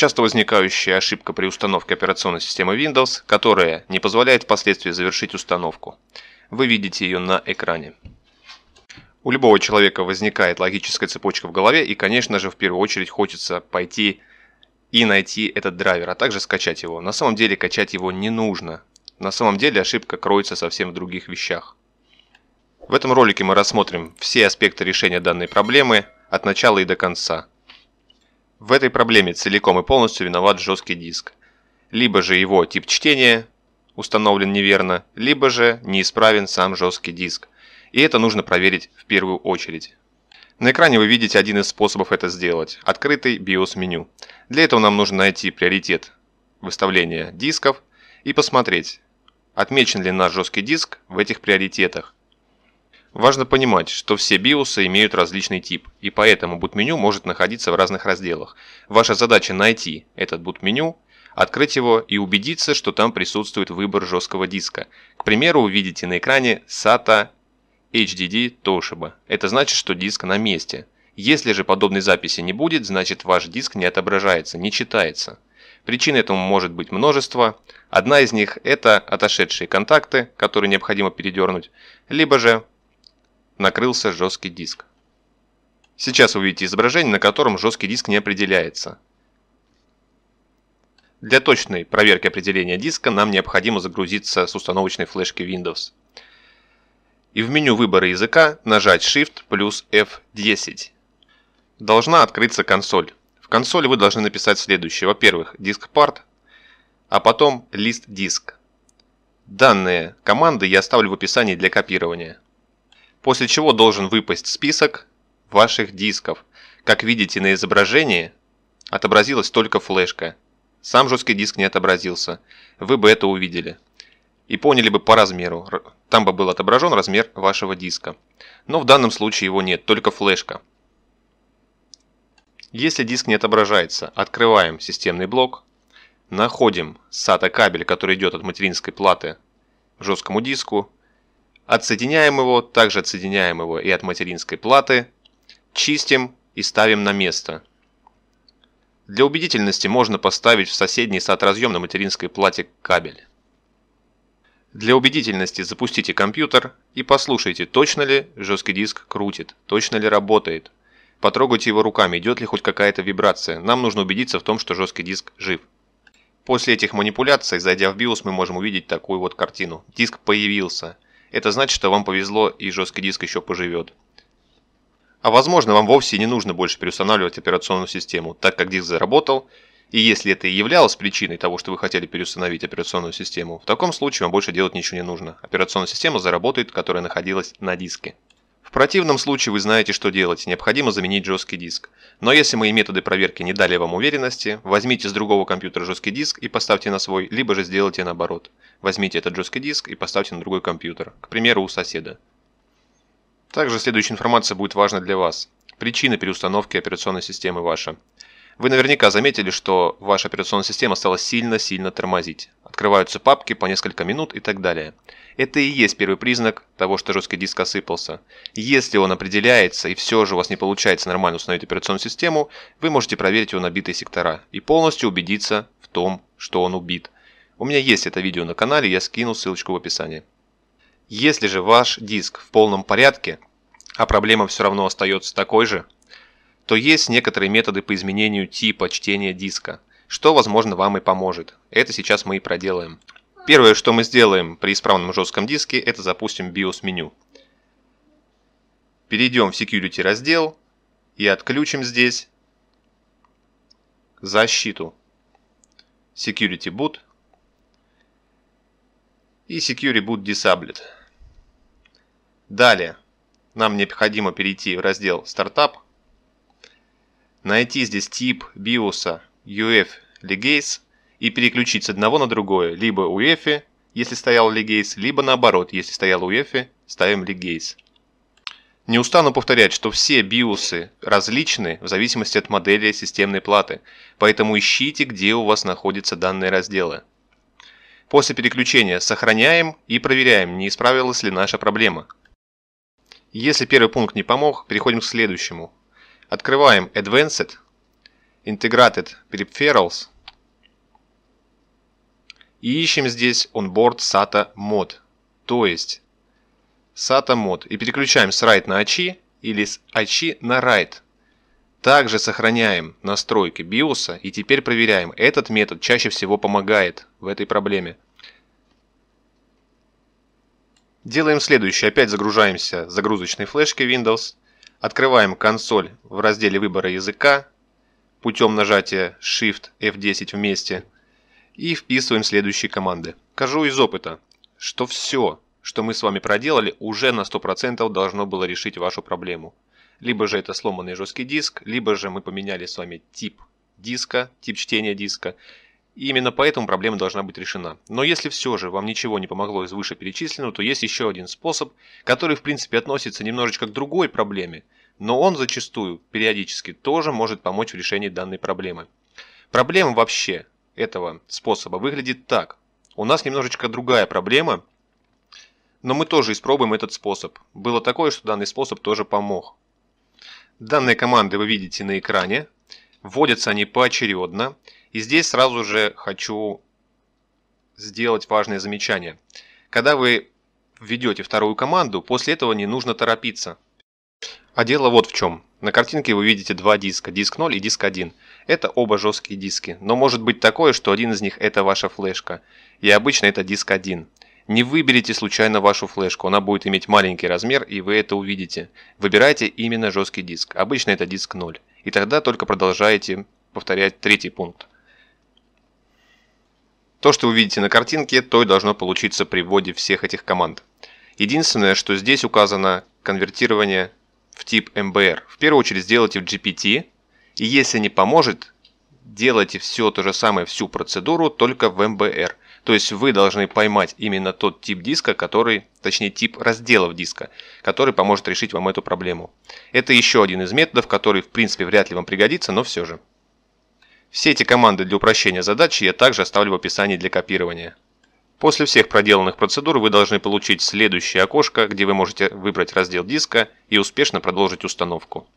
часто возникающая ошибка при установке операционной системы Windows, которая не позволяет впоследствии завершить установку. Вы видите ее на экране. У любого человека возникает логическая цепочка в голове и, конечно же, в первую очередь хочется пойти и найти этот драйвер, а также скачать его. На самом деле качать его не нужно. На самом деле ошибка кроется совсем в других вещах. В этом ролике мы рассмотрим все аспекты решения данной проблемы от начала и до конца – в этой проблеме целиком и полностью виноват жесткий диск. Либо же его тип чтения установлен неверно, либо же неисправен сам жесткий диск. И это нужно проверить в первую очередь. На экране вы видите один из способов это сделать – открытый BIOS-меню. Для этого нам нужно найти приоритет выставления дисков и посмотреть, отмечен ли наш жесткий диск в этих приоритетах. Важно понимать, что все биосы имеют различный тип, и поэтому boot-меню может находиться в разных разделах. Ваша задача найти этот boot-меню, открыть его и убедиться, что там присутствует выбор жесткого диска. К примеру, увидите на экране SATA HDD Toshiba. Это значит, что диск на месте. Если же подобной записи не будет, значит ваш диск не отображается, не читается. Причин этому может быть множество. Одна из них – это отошедшие контакты, которые необходимо передернуть, либо же накрылся жесткий диск. Сейчас вы увидите изображение, на котором жесткий диск не определяется. Для точной проверки определения диска нам необходимо загрузиться с установочной флешки Windows. И в меню выбора языка нажать Shift плюс F10. Должна открыться консоль. В консоли вы должны написать следующее. Во-первых, диск part, а потом лист диск. Данные команды я оставлю в описании для копирования после чего должен выпасть список ваших дисков. Как видите на изображении, отобразилась только флешка. Сам жесткий диск не отобразился. Вы бы это увидели. И поняли бы по размеру. Там бы был отображен размер вашего диска. Но в данном случае его нет, только флешка. Если диск не отображается, открываем системный блок. Находим SATA кабель, который идет от материнской платы к жесткому диску. Отсоединяем его, также отсоединяем его и от материнской платы, чистим и ставим на место. Для убедительности можно поставить в соседний сад-разъем на материнской плате кабель. Для убедительности запустите компьютер и послушайте, точно ли жесткий диск крутит, точно ли работает. Потрогайте его руками, идет ли хоть какая-то вибрация. Нам нужно убедиться в том, что жесткий диск жив. После этих манипуляций, зайдя в BIOS, мы можем увидеть такую вот картину. Диск появился. Это значит, что вам повезло и жесткий диск еще поживет. А возможно, вам вовсе не нужно больше переустанавливать операционную систему, так как диск заработал, и если это и являлось причиной того, что вы хотели переустановить операционную систему, в таком случае вам больше делать ничего не нужно. Операционная система заработает, которая находилась на диске. В противном случае вы знаете, что делать, необходимо заменить жесткий диск. Но если мои методы проверки не дали вам уверенности, возьмите с другого компьютера жесткий диск и поставьте на свой, либо же сделайте наоборот. Возьмите этот жесткий диск и поставьте на другой компьютер, к примеру, у соседа. Также следующая информация будет важна для вас. Причины переустановки операционной системы ваша. Вы наверняка заметили, что ваша операционная система стала сильно-сильно тормозить открываются папки по несколько минут и так далее. Это и есть первый признак того, что жесткий диск осыпался. Если он определяется и все же у вас не получается нормально установить операционную систему, вы можете проверить его на битые сектора и полностью убедиться в том, что он убит. У меня есть это видео на канале, я скину ссылочку в описании. Если же ваш диск в полном порядке, а проблема все равно остается такой же, то есть некоторые методы по изменению типа чтения диска что, возможно, вам и поможет. Это сейчас мы и проделаем. Первое, что мы сделаем при исправном жестком диске, это запустим BIOS-меню. Перейдем в Security раздел и отключим здесь защиту Security Boot и Security Boot Disabled. Далее нам необходимо перейти в раздел Startup, найти здесь тип BIOS UF Легейс, и переключить с одного на другое, либо Уэфи, если стоял Легейс, либо наоборот, если стоял Уэфи, ставим Легейс. Не устану повторять, что все биосы различны в зависимости от модели системной платы, поэтому ищите, где у вас находятся данные разделы. После переключения сохраняем и проверяем, не исправилась ли наша проблема. Если первый пункт не помог, переходим к следующему. Открываем Advanced, Integrated Peripherals. И ищем здесь Onboard SATA Mod, то есть SATA Mod. И переключаем с Write на Achи или с Achи на Write. Также сохраняем настройки BIOS и теперь проверяем. Этот метод чаще всего помогает в этой проблеме. Делаем следующее. Опять загружаемся загрузочной флешкой Windows. Открываем консоль в разделе выбора языка путем нажатия Shift F10 вместе и вписываем следующие команды. Кажу из опыта, что все, что мы с вами проделали, уже на 100% должно было решить вашу проблему. Либо же это сломанный жесткий диск, либо же мы поменяли с вами тип диска, тип чтения диска. И именно поэтому проблема должна быть решена. Но если все же вам ничего не помогло из вышеперечисленного, то есть еще один способ, который в принципе относится немножечко к другой проблеме – но он зачастую периодически тоже может помочь в решении данной проблемы. Проблема вообще этого способа выглядит так. У нас немножечко другая проблема, но мы тоже испробуем этот способ. Было такое, что данный способ тоже помог. Данные команды вы видите на экране. Вводятся они поочередно. И здесь сразу же хочу сделать важное замечание. Когда вы введете вторую команду, после этого не нужно торопиться. А дело вот в чем. На картинке вы видите два диска, диск 0 и диск 1. Это оба жесткие диски, но может быть такое, что один из них это ваша флешка. И обычно это диск 1. Не выберите случайно вашу флешку, она будет иметь маленький размер и вы это увидите. Выбирайте именно жесткий диск, обычно это диск 0. И тогда только продолжаете повторять третий пункт. То, что вы видите на картинке, то и должно получиться при вводе всех этих команд. Единственное, что здесь указано конвертирование в тип MBR. в первую очередь сделайте в GPT, и если не поможет, делайте все то же самое, всю процедуру, только в MBR. То есть вы должны поймать именно тот тип диска, который, точнее тип разделов диска, который поможет решить вам эту проблему. Это еще один из методов, который в принципе вряд ли вам пригодится, но все же. Все эти команды для упрощения задачи я также оставлю в описании для копирования. После всех проделанных процедур вы должны получить следующее окошко, где вы можете выбрать раздел диска и успешно продолжить установку.